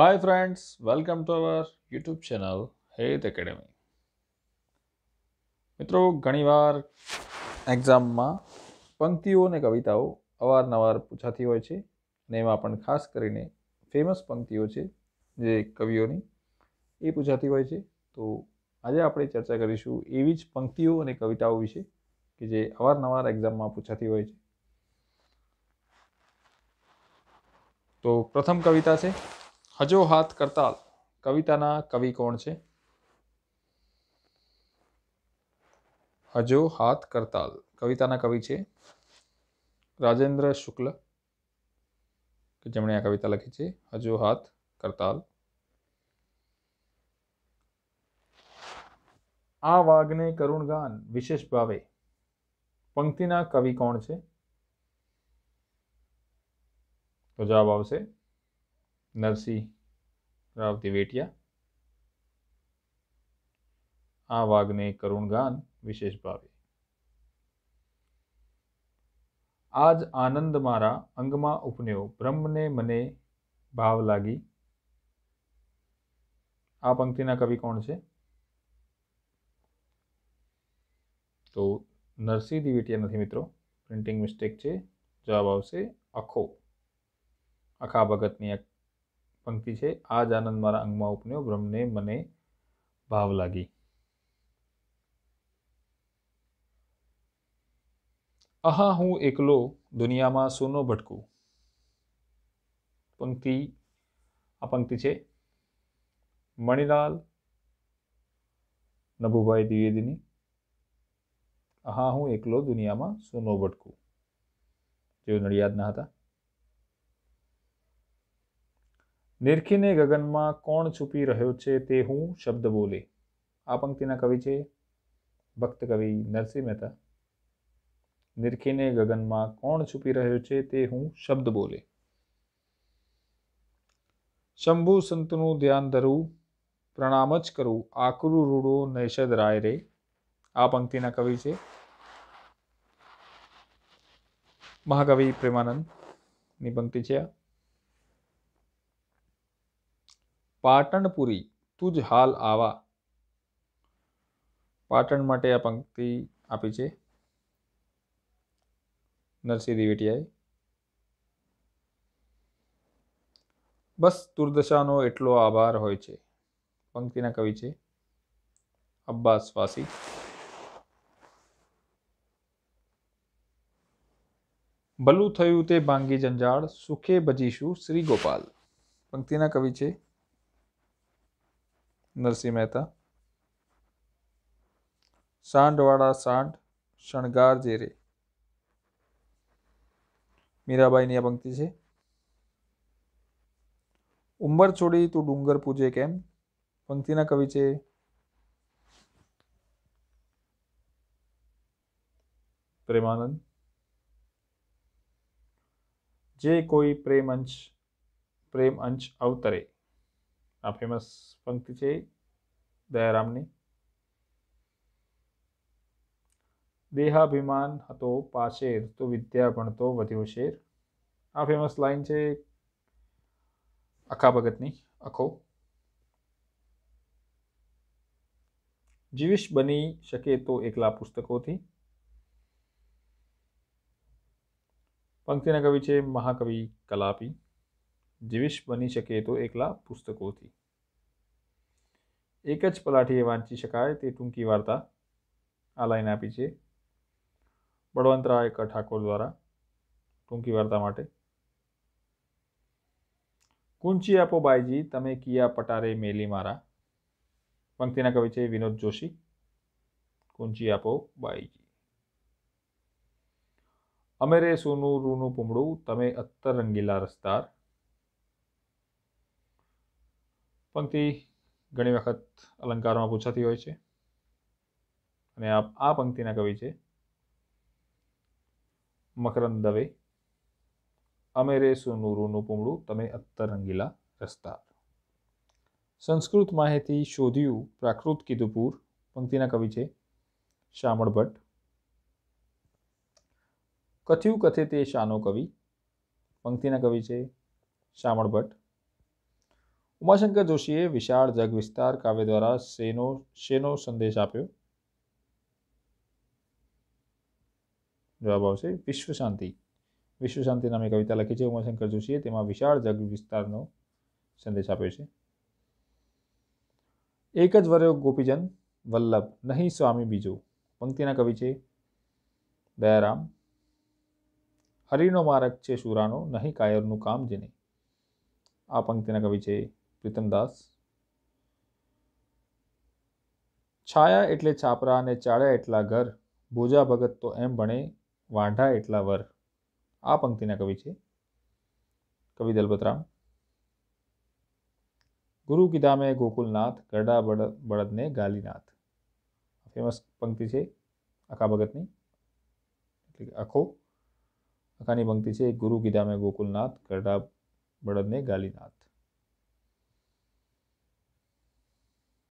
hi friends welcome to our YouTube channel Het academy મિત્રો ઘણીવાર એક્ઝામમાં પંક્તિઓ અને કવિતાઓ અવારનવાર પૂછાતી હોય છે અને એમાં પણ ખાસ કરીને ફેમસ પંક્તિઓ છે જે કવિઓની એ પૂછાતી હોય છે તો આજે આપણે ચર્ચા કરીશું એવી જ પંક્તિઓ અને કવિતાઓ વિશે કે જે અવારનવાર એક્ઝામમાં પૂછાતી હોય છે તો પ્રથમ કવિતા છે હજો હાથ કરતાલ કવિતાના કવિ કોણ છે હજો હાથ કરતાલ કવિતાના કવિ છે રાજેન્દ્ર શુક્લ કે જેમણે આ કવિતા લખી છે હજો હાથ કરતાલ આ વાઘને કરુણ ગાન વિશેષ ભાવે પંક્તિના કવિ કોણ છે તો જવાબ આવશે નરસિંહ રાવ દિવેટિયા આ વાઘને કરુણ ગાન વિશેષ ભાવે આજ આનંદ મારા અંગમાં ઉપન્યો બ્રહ્મને મને ભાવ લાગી આ પંક્તિના કવિ કોણ છે તો નરસિંહ દિવેટિયા નથી મિત્રો પ્રિન્ટિંગ મિસ્ટેક છે જવાબ આવશે અખો અખા ભગતની પંક્તિ છે આ જ આનંદ મારા અંગમાં ઉપન્યો બ્રહ્મને મને ભાવ લાગી અહા હું એકલો દુનિયામાં સોનો ભટકું પંક્તિ આ પંક્તિ છે મણિલાલ નભુભાઈ દ્વિવેદીની અહા હું એકલો દુનિયામાં સોનો ભટકું જેઓ નડિયાદના હતા નિરખીને ગગનમાં કોણ છુપી રહ્યો છે તે હું શબ્દ બોલે આ પંક્તિના કવિ છે ભક્ત કવિ નરસિંહ મહેતા નિરખીને ગગનમાં કોણ છુપી રહ્યો છે તે હું શબ્દ બોલે શંભુ સંતનું ધ્યાન ધરવું પ્રણામ જ કરું આકરું રૂડો નૈષદ રાય રે આ પંક્તિના કવિ છે મહાકવિ પ્રેમાનંદની પંક્તિ છે આ પાટણપુરી તું જ હાલ આવા પાટણ માટે આ પંક્તિ આપી છે નરસિંહ દિવેટિયાએ બસ દુર્દશાનો એટલો આભાર હોય છે પંક્તિના કવિ છે અબ્બાસ વાસી ભલું થયું તે ભાંગી જંજાળ સુખે ભજીશું શ્રી ગોપાલ પંક્તિના કવિ છે નરસિંહ મહેતા સાંઢવાળા સાંઢ શણગાર જે રે મીરાબાઈની આ પંક્તિ છે ઉંમર છોડી તું ડુંગર પૂજે કેમ પંક્તિના કવિ છે પ્રેમાનંદ જે કોઈ પ્રેમ અંશ પ્રેમ અંશ અવતરે આ ફેમસ પંક્તિ છે દયારામની દેહાભિમાન હતો પાશેર તો વિદ્યા ભણતો વધ્યો શેર આ ફેમસ લાઈન છે અખા ભગતની અખો જીવીશ બની શકે તો એકલા પુસ્તકોથી પંક્તિના કવિ છે મહાકવિ કલાપી જીવીશ બની શકે તો એકલા પુસ્તકોથી એક જ પલાઠીએ વાંચી શકાય તે ટૂંકી વાર્તા આ લાઈન આપી છે બળવંતરાય ક ઠાકોર દ્વારા ટૂંકી વાર્તા માટે કુંચી આપો બાઈજી તમે કિયા પટારે મેલી મારા પંક્તિના કવિ છે વિનોદ જોશી કુંચી આપો બાઈજી અમેરે રે સોનું રૂનું પૂમડું તમે અત્તર રંગીલા રસદાર પંક્તિ ઘણી વખત અલંકારમાં પૂછાતી હોય છે અને આ આ પંક્તિના કવિ છે મકરંદ દવે અમેરે સુનુરુનું પૂમડું તમે અત્તરંગીલા રસ્તા સંસ્કૃત માહિતી શોધ્યું પ્રાકૃત કીધું પૂર પંક્તિના કવિ છે શામળ ભટ્ટ કથ્યું કથે તે શાનો કવિ પંક્તિના કવિ છે શામળ ભટ્ટ ઉમાશંકર જોશીએ વિશાળ જગ વિસ્તાર કાવ્ય દ્વારા શેનો શેનો સંદેશ આપ્યો જવાબ આવશે વિશ્વ શાંતિ વિશ્વ શાંતિ નામે કવિતા લખી છે ઉમાશંકર જોશીએ તેમાં વિશાળ જગ વિસ્તારનો સંદેશ આપ્યો છે એક જ વર્યો ગોપીજન વલ્લભ નહીં સ્વામી બીજો પંક્તિના કવિ છે દયારામ હરિનો મારક છે સુરાનો નહીં કાયરનું કામ જેને આ પંક્તિના કવિ છે પ્રીતમ દાસ છાયા એટલે છાપરા અને ચાળ્યા એટલા ઘર ભોજા ભગત તો એમ ભણે વાંઢા એટલા વર આ પંક્તિના કવિ છે કવિ દલપતરામ ગુરુ મેં ગોકુલનાથ ગરડા બળદ બળદને ગાલીનાથ ફેમસ પંક્તિ છે આખા ભગતની એટલે આખો આખાની પંક્તિ છે ગુરુ મેં ગોકુલનાથ ગરડા બળદને ગાલીનાથ